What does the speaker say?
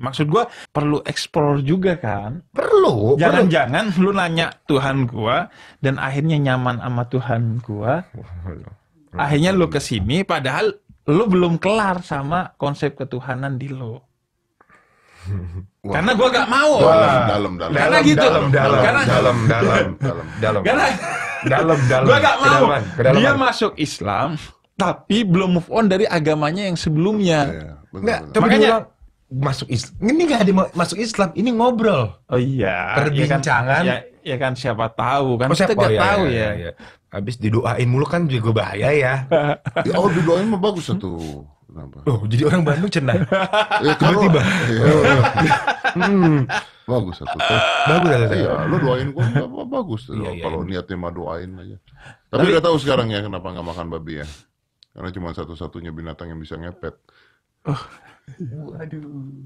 Maksud gua perlu explore juga kan? Perlu. Jangan-jangan lu nanya Tuhan gua dan akhirnya nyaman sama Tuhan gua. akhirnya lu kesini padahal lu belum kelar sama konsep ketuhanan di lu. Karena gue gak mau. Dalam, dalam, dalam. Karena gitu. Dalam, dalam, karena, dalam, dalam, dalam, dalam. Karena dalam, dalam. Gue gak mau. Kedalaman, kedalaman. Dia masuk Islam, tapi belum move on dari agamanya yang sebelumnya. Ya, ya. Benar, Nggak, benar. Makanya, masuk Islam. Ini nggak ada masuk Islam, ini ngobrol. Oh iya. iya kan? Perbincangan. Ya kan, ya, ya kan siapa tahu kan. Oh, siapa? Kita nggak oh, iya, tahu ya, ya. ya. Habis didoain mulu kan juga bahaya ya. ya oh didoain mah bagus tuh. Kenapa? Oh, jadi orang Bandung cenah. ya, tiba-tiba. Iya. Oh, oh. Hmm, bagus satu. Bagus lah Iya, lu doain gua bagus. tuh. Iya, iya, kalau niatnya mah doain aja. Tapi, Tapi gak tahu sekarang ya kenapa nggak makan babi ya. Karena cuma satu-satunya binatang yang bisa ngepet. Oh, I do.